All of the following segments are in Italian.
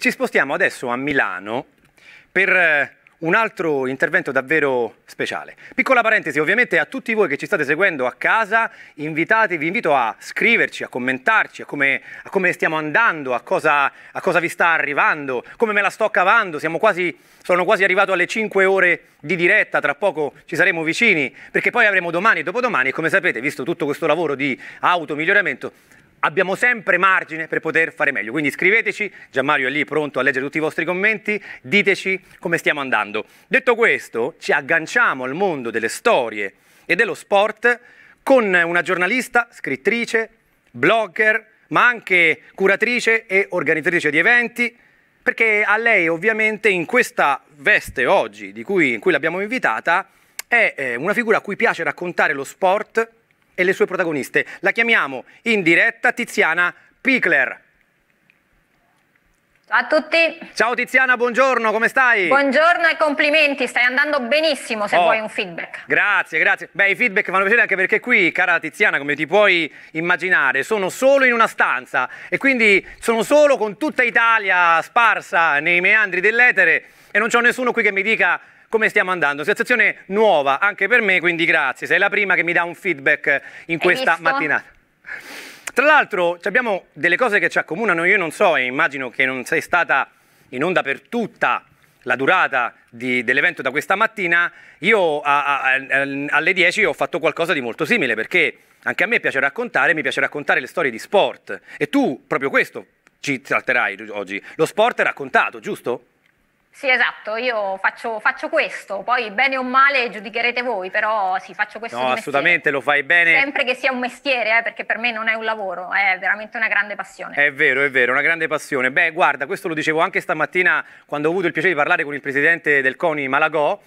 ci spostiamo adesso a Milano per eh, un altro intervento davvero speciale. Piccola parentesi, ovviamente a tutti voi che ci state seguendo a casa, invitate, vi invito a scriverci, a commentarci, a come, a come stiamo andando, a cosa, a cosa, vi sta arrivando, come me la sto cavando, quasi, sono quasi arrivato alle 5 ore di diretta, tra poco ci saremo vicini, perché poi avremo domani e dopodomani, come sapete, visto tutto questo lavoro di auto miglioramento, abbiamo sempre margine per poter fare meglio. Quindi scriveteci, Gianmario è lì pronto a leggere tutti i vostri commenti, diteci come stiamo andando. Detto questo, ci agganciamo al mondo delle storie e dello sport con una giornalista, scrittrice, blogger, ma anche curatrice e organizzatrice di eventi, perché a lei ovviamente in questa veste oggi di cui, in cui l'abbiamo invitata è eh, una figura a cui piace raccontare lo sport e le sue protagoniste. La chiamiamo in diretta Tiziana Pickler. Ciao a tutti. Ciao Tiziana, buongiorno, come stai? Buongiorno e complimenti, stai andando benissimo se oh, vuoi un feedback. Grazie, grazie. Beh, i feedback fanno piacere anche perché qui, cara Tiziana, come ti puoi immaginare, sono solo in una stanza e quindi sono solo con tutta Italia sparsa nei meandri dell'etere e non c'è nessuno qui che mi dica come stiamo andando. Sensazione nuova anche per me, quindi grazie. Sei la prima che mi dà un feedback in questa mattinata. Tra l'altro abbiamo delle cose che ci accomunano, io non so e immagino che non sei stata in onda per tutta la durata dell'evento da questa mattina, io a, a, a, alle 10 ho fatto qualcosa di molto simile perché anche a me piace raccontare, mi piace raccontare le storie di sport e tu proprio questo ci tratterai oggi, lo sport è raccontato, giusto? Sì, esatto, io faccio, faccio, questo, poi bene o male giudicherete voi, però sì, faccio questo. No, assolutamente lo fai bene. Sempre che sia un mestiere, eh, perché per me non è un lavoro, è veramente una grande passione. È vero, è vero, una grande passione. Beh, guarda, questo lo dicevo anche stamattina quando ho avuto il piacere di parlare con il presidente del CONI Malagò.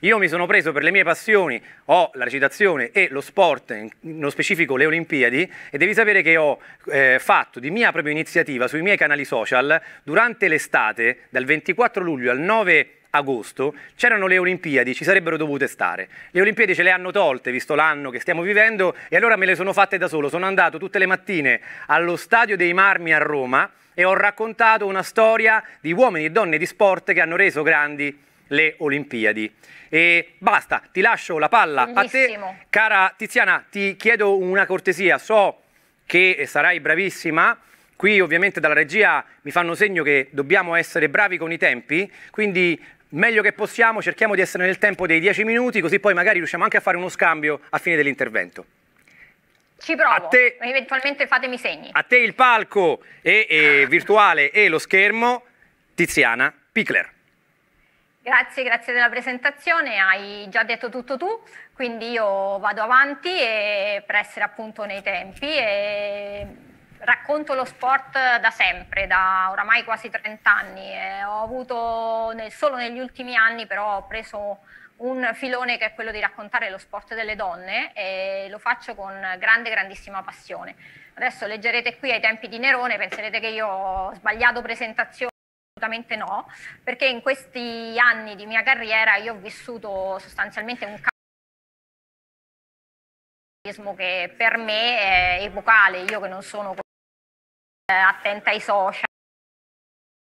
Io mi sono preso per le mie passioni, ho la recitazione e lo sport, nello specifico le Olimpiadi, e devi sapere che ho eh, fatto di mia propria iniziativa sui miei canali social durante l'estate, dal 24 luglio al 9 agosto, c'erano le Olimpiadi, ci sarebbero dovute stare. Le Olimpiadi ce le hanno tolte, visto l'anno che stiamo vivendo, e allora me le sono fatte da solo. Sono andato tutte le mattine allo Stadio dei Marmi a Roma e ho raccontato una storia di uomini e donne di sport che hanno reso grandi le Olimpiadi. E basta, ti lascio la palla Bellissimo. a te. Cara Tiziana, ti chiedo una cortesia, so che sarai bravissima. Qui ovviamente dalla regia mi fanno segno che dobbiamo essere bravi con i tempi, quindi meglio che possiamo cerchiamo di essere nel tempo dei 10 minuti, così poi magari riusciamo anche a fare uno scambio a fine dell'intervento. Ci provo, a te, eventualmente fatemi segni. A te il palco e, e virtuale e lo schermo, Tiziana Pickler. Grazie, grazie della presentazione, hai già detto tutto tu, quindi io vado avanti e, per essere appunto nei tempi e racconto lo sport da sempre, da oramai quasi 30 anni. E ho avuto nel, solo negli ultimi anni però ho preso un filone che è quello di raccontare lo sport delle donne e lo faccio con grande, grandissima passione. Adesso leggerete qui ai tempi di Nerone, penserete che io ho sbagliato presentazione. Assolutamente no, perché in questi anni di mia carriera io ho vissuto sostanzialmente un cambiamento che per me è epocale, io che non sono eh, attenta ai social,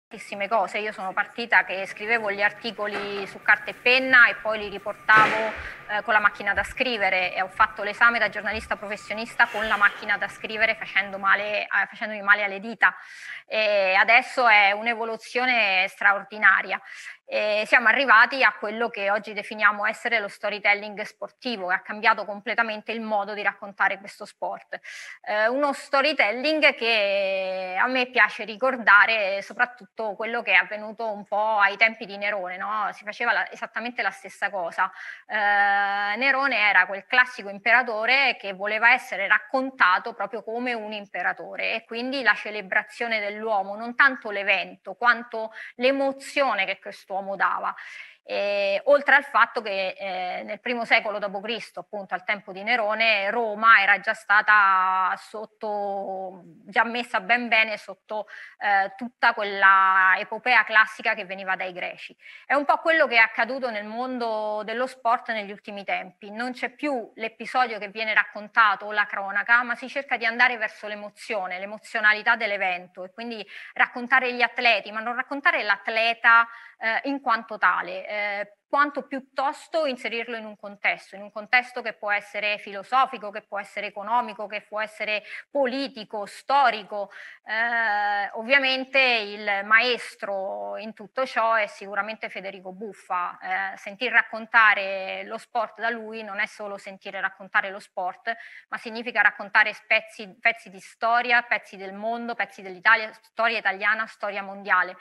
tantissime cose, io sono partita che scrivevo gli articoli su carta e penna e poi li riportavo eh, con la macchina da scrivere e ho fatto l'esame da giornalista professionista con la macchina da scrivere facendo male, eh, facendomi male alle dita. E adesso è un'evoluzione straordinaria. E siamo arrivati a quello che oggi definiamo essere lo storytelling sportivo, che ha cambiato completamente il modo di raccontare questo sport. Eh, uno storytelling che a me piace ricordare soprattutto quello che è avvenuto un po' ai tempi di Nerone, no? si faceva la, esattamente la stessa cosa. Eh, Nerone era quel classico imperatore che voleva essere raccontato proprio come un imperatore e quindi la celebrazione dell'uomo, non tanto l'evento quanto l'emozione che questo accomodava. E, eh, oltre al fatto che eh, nel primo secolo d.C., appunto al tempo di Nerone, Roma era già stata sotto, già messa ben bene sotto eh, tutta quella epopea classica che veniva dai greci. È un po' quello che è accaduto nel mondo dello sport negli ultimi tempi. Non c'è più l'episodio che viene raccontato o la cronaca, ma si cerca di andare verso l'emozione, l'emozionalità dell'evento e quindi raccontare gli atleti, ma non raccontare l'atleta eh, in quanto tale é, quanto piuttosto inserirlo in un contesto, in un contesto che può essere filosofico, che può essere economico, che può essere politico, storico. Eh, ovviamente il maestro in tutto ciò è sicuramente Federico Buffa. Eh, sentir raccontare lo sport da lui non è solo sentire raccontare lo sport, ma significa raccontare pezzi, pezzi di storia, pezzi del mondo, pezzi dell'Italia, storia italiana, storia mondiale.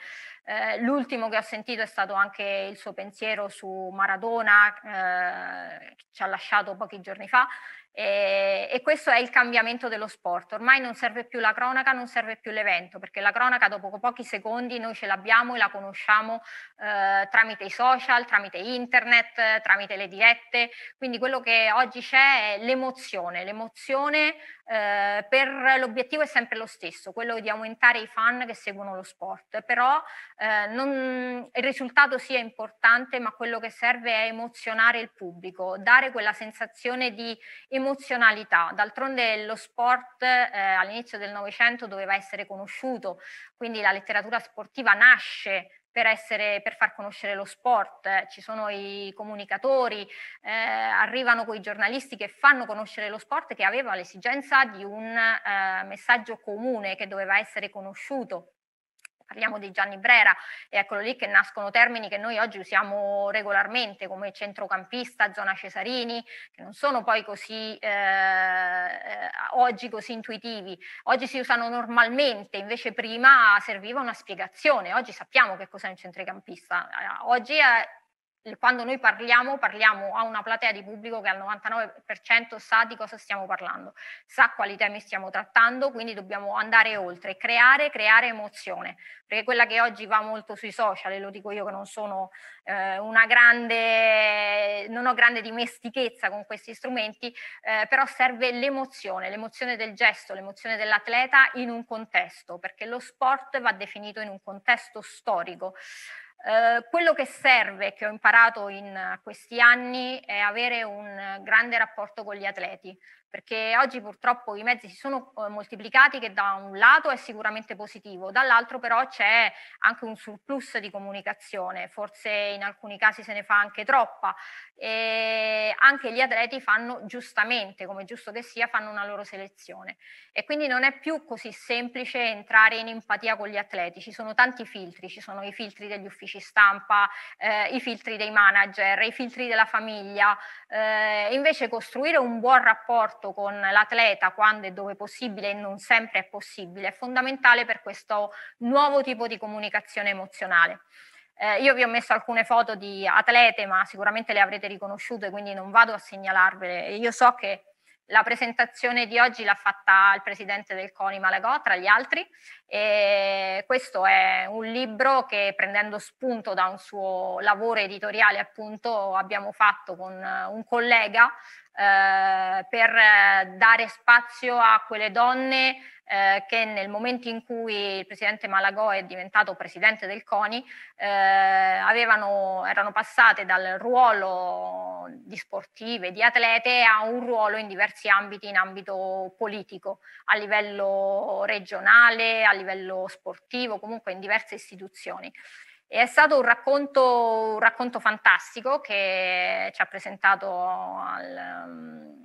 Eh, l'ultimo che ho sentito è stato anche il suo pensiero su Maradona eh, ci ha lasciato pochi giorni fa eh, e questo è il cambiamento dello sport. Ormai non serve più la cronaca, non serve più l'evento, perché la cronaca dopo pochi secondi noi ce l'abbiamo e la conosciamo eh, tramite i social, tramite internet, tramite le dirette. Quindi quello che oggi c'è è l'emozione, l'emozione eh, per l'obiettivo è sempre lo stesso, quello di aumentare i fan che seguono lo sport, però eh, non, il risultato sia importante, ma quello che serve è emozionare il pubblico, dare quella sensazione di emozionalità. D'altronde lo sport eh, all'inizio del Novecento doveva essere conosciuto, quindi la letteratura sportiva nasce per, essere, per far conoscere lo sport, ci sono i comunicatori, eh, arrivano quei giornalisti che fanno conoscere lo sport che aveva l'esigenza di un eh, messaggio comune che doveva essere conosciuto parliamo di Gianni Brera, e eccolo lì che nascono termini che noi oggi usiamo regolarmente come centrocampista, zona Cesarini, che non sono poi così eh, eh, oggi così intuitivi. Oggi si usano normalmente, invece prima serviva una spiegazione. Oggi sappiamo che cos'è un centrocampista. Oggi è quando noi parliamo, parliamo a una platea di pubblico che al 99% sa di cosa stiamo parlando, sa quali temi stiamo trattando, quindi dobbiamo andare oltre, creare, creare emozione, perché quella che oggi va molto sui social, e lo dico io che non sono eh, una grande, non ho grande dimestichezza con questi strumenti, eh, però serve l'emozione, l'emozione del gesto, l'emozione dell'atleta in un contesto, perché lo sport va definito in un contesto storico. Eh, quello che serve, che ho imparato in eh, questi anni, è avere un eh, grande rapporto con gli atleti, perché oggi purtroppo i mezzi si sono eh, moltiplicati che da un lato è sicuramente positivo, dall'altro però c'è anche un surplus di comunicazione, forse in alcuni casi se ne fa anche troppa e anche gli atleti fanno giustamente, come giusto che sia, fanno una loro selezione e quindi non è più così semplice entrare in empatia con gli atleti, ci sono tanti filtri, ci sono i filtri degli uffici stampa, eh, i filtri dei manager, i filtri della famiglia, eh, invece costruire un buon rapporto rapporto con l'atleta quando e dove è possibile e non sempre è possibile, è fondamentale per questo nuovo tipo di comunicazione emozionale. Eh, io vi ho messo alcune foto di atlete, ma sicuramente le avrete riconosciute, quindi non vado a segnalarvele. Io so che la presentazione di oggi l'ha fatta il presidente del CONI Malagò, tra gli altri, e questo è un libro che prendendo spunto da un suo lavoro editoriale appunto abbiamo fatto con un collega eh, per eh, dare spazio a quelle donne eh, che nel momento in cui il presidente Malagò è diventato presidente del CONI eh, avevano, erano passate dal ruolo di sportive, di atlete a un ruolo in diversi ambiti in ambito politico, a livello regionale, a livello sportivo, comunque in diverse istituzioni. E è stato un racconto, un racconto, fantastico che ci ha presentato al, mm,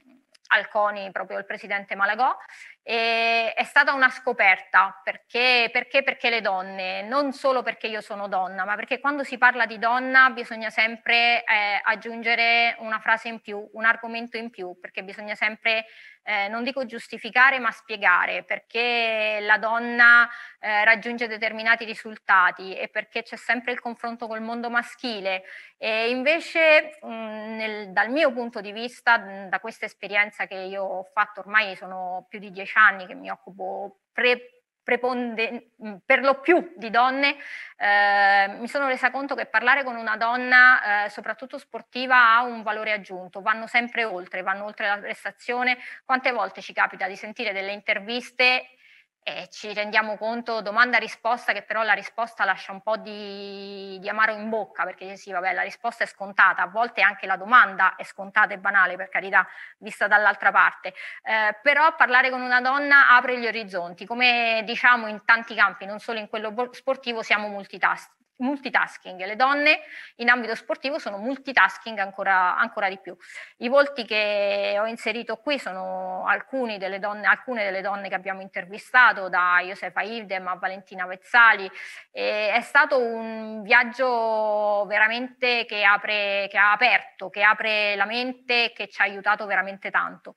al CONI proprio il presidente Malagò e è stata una scoperta perché, perché, perché le donne, non solo perché io sono donna, ma perché quando si parla di donna bisogna sempre eh, aggiungere una frase in più, un argomento in più, perché bisogna sempre, eh, non dico giustificare, ma spiegare perché la donna eh, raggiunge determinati risultati e perché c'è sempre il confronto col mondo maschile. E invece, mh, mm, nel, dal mio punto di vista, mh, da questa esperienza che io ho fatto ormai sono più di dieci 15 anni che mi occupo pre, preponde, mm, per lo più di donne, eh, mi sono resa conto che parlare con una donna, eh, soprattutto sportiva, ha un valore aggiunto, vanno sempre oltre, vanno oltre la prestazione. Quante volte ci capita di sentire delle interviste eh, ci rendiamo conto, domanda-risposta, che però la risposta lascia un po' di, di amaro in bocca, perché sì, vabbè, la risposta è scontata, a volte anche la domanda è scontata e banale, per carità, vista dall'altra parte. Eh, però parlare con una donna apre gli orizzonti, come diciamo in tanti campi, non solo in quello sportivo, siamo multitasking multitasking. Le donne in ambito sportivo sono multitasking ancora, ancora, di più. I volti che ho inserito qui sono delle donne, alcune delle donne che abbiamo intervistato, da Josefa Ildem a Valentina Vezzali. E è stato un viaggio veramente che, apre, che ha aperto, che apre la mente, e che ci ha aiutato veramente tanto.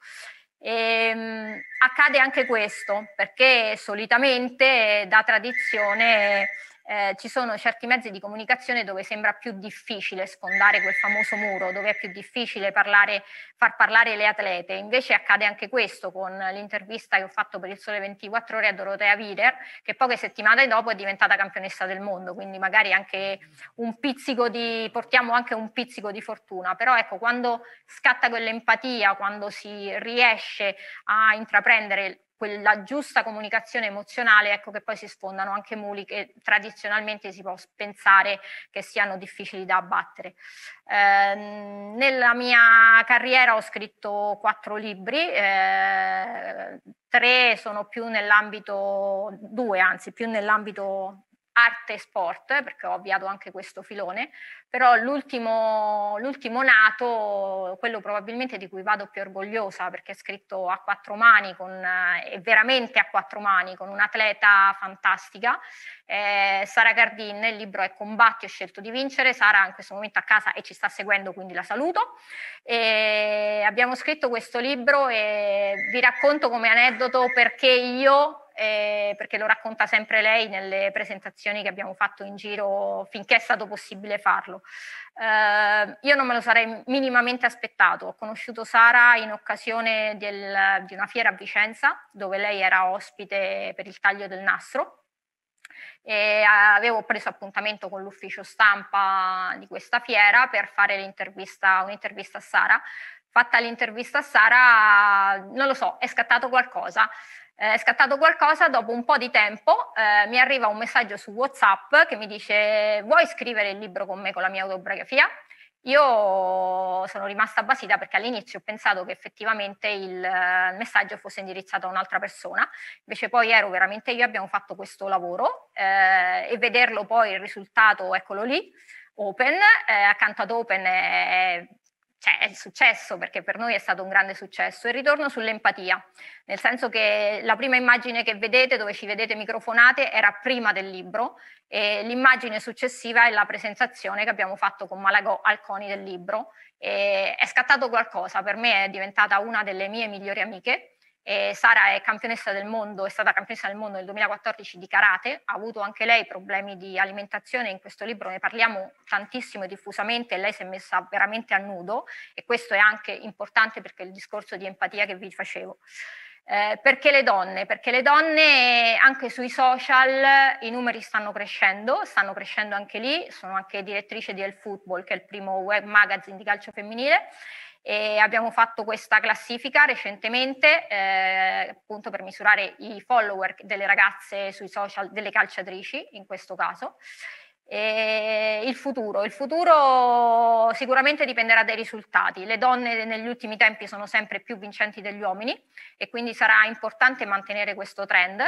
E, ehm, accade anche questo, perché solitamente eh, da tradizione eh, ci sono certi mezzi di comunicazione dove sembra più difficile sfondare quel famoso muro, dove è più difficile parlare, far parlare le atlete. Invece accade anche questo con l'intervista che ho fatto per il Sole 24 Ore a Dorotea Wider, che poche settimane dopo è diventata campionessa del mondo, quindi magari anche un pizzico di, portiamo anche un pizzico di fortuna, però ecco, quando scatta quell'empatia, quando si riesce a intraprendere quella giusta comunicazione emozionale, ecco che poi si sfondano anche muli che tradizionalmente si può pensare che siano difficili da abbattere. Eh, nella mia carriera ho scritto quattro libri, eh, tre sono più nell'ambito, due anzi, più nell'ambito arte e sport, perché ho avviato anche questo filone, però l'ultimo, l'ultimo, nato, quello probabilmente di cui vado più orgogliosa, perché è scritto a quattro mani, con, e veramente a quattro mani, con un'atleta fantastica, eh, Sara Gardin, il libro è Combatti, ho scelto di vincere, Sara in questo momento a casa e ci sta seguendo, quindi la saluto. E abbiamo scritto questo libro e vi racconto come aneddoto perché io eh, perché lo racconta sempre lei nelle presentazioni che abbiamo fatto in giro finché è stato possibile farlo. Eh, io non me lo sarei minimamente aspettato, ho conosciuto Sara in occasione del, di una fiera a Vicenza dove lei era ospite per il taglio del nastro e eh, avevo preso appuntamento con l'ufficio stampa di questa fiera per fare l'intervista, un'intervista a Sara. Fatta l'intervista a Sara, non lo so, è scattato qualcosa. Eh, è scattato qualcosa, dopo un po' di tempo eh, mi arriva un messaggio su WhatsApp che mi dice vuoi scrivere il libro con me con la mia autobiografia? Io sono rimasta basita perché all'inizio ho pensato che effettivamente il eh, messaggio fosse indirizzato a un'altra persona, invece poi ero veramente io, abbiamo fatto questo lavoro eh, e vederlo poi il risultato, eccolo lì, Open, eh, accanto ad Open è cioè, è successo perché per noi è stato un grande successo. E ritorno sull'empatia, nel senso che la prima immagine che vedete, dove ci vedete microfonate, era prima del libro e l'immagine successiva è la presentazione che abbiamo fatto con Malago Alconi del libro. E è scattato qualcosa, per me è diventata una delle mie migliori amiche eh, Sara è campionessa del mondo, è stata campionessa del mondo nel 2014 di karate, ha avuto anche lei problemi di alimentazione, in questo libro ne parliamo tantissimo e diffusamente, lei si è messa veramente a nudo e questo è anche importante perché il discorso di empatia che vi facevo. Eh, perché le donne? Perché le donne anche sui social i numeri stanno crescendo, stanno crescendo anche lì, sono anche direttrice di El Football, che è il primo web magazine di calcio femminile e abbiamo fatto questa classifica recentemente eh, appunto per misurare i follower delle ragazze sui social, delle calciatrici in questo caso. E il futuro. Il futuro sicuramente dipenderà dai risultati. Le donne negli ultimi tempi sono sempre più vincenti degli uomini e quindi sarà importante mantenere questo trend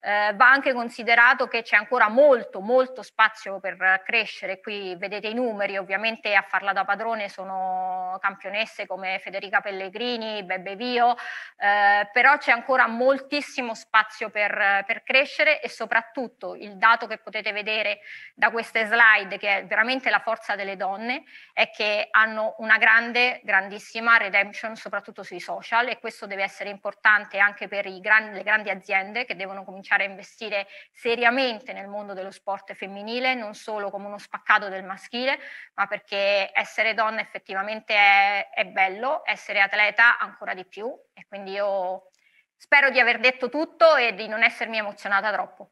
eh, va anche considerato che c'è ancora molto, molto spazio per crescere. Qui vedete i numeri, ovviamente a farla da padrone sono campionesse come Federica Pellegrini, Bebe Vio, eh, però c'è ancora moltissimo spazio per, per crescere e soprattutto il dato che potete vedere da queste slide, che è veramente la forza delle donne, è che hanno una grande, grandissima redemption, soprattutto sui social, e questo deve essere importante anche per gran, le grandi aziende che devono cominciare cominciare a investire seriamente nel mondo dello sport femminile, non solo come uno spaccato del maschile, ma perché essere donna effettivamente è, è bello, essere atleta ancora di più e quindi io spero di aver detto tutto e di non essermi emozionata troppo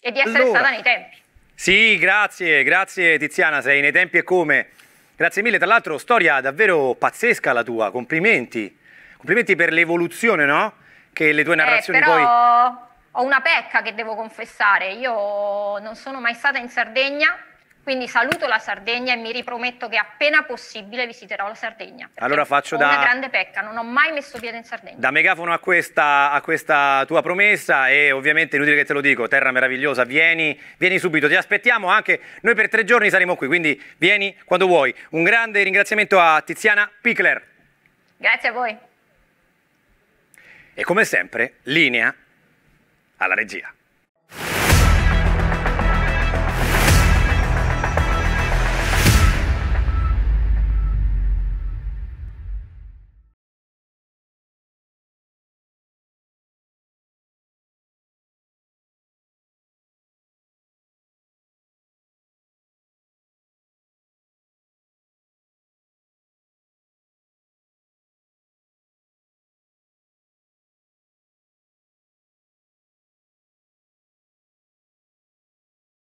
e di essere allora. stata nei tempi. Sì, grazie, grazie Tiziana, sei nei tempi e come. Grazie mille, tra l'altro storia davvero pazzesca la tua, complimenti. Complimenti per l'evoluzione, no? Che le tue eh, narrazioni eh, però... poi ho una pecca che devo confessare, io non sono mai stata in Sardegna, quindi saluto la Sardegna e mi riprometto che appena possibile visiterò la Sardegna. Allora faccio da... Una grande pecca, non ho mai messo piede in Sardegna. Da megafono a questa, a questa tua promessa e ovviamente inutile che te lo dico, terra meravigliosa, vieni, vieni, subito, ti aspettiamo anche, noi per tre giorni saremo qui, quindi vieni quando vuoi. Un grande ringraziamento a Tiziana Pickler. Grazie a voi. E come sempre, linea a la regia.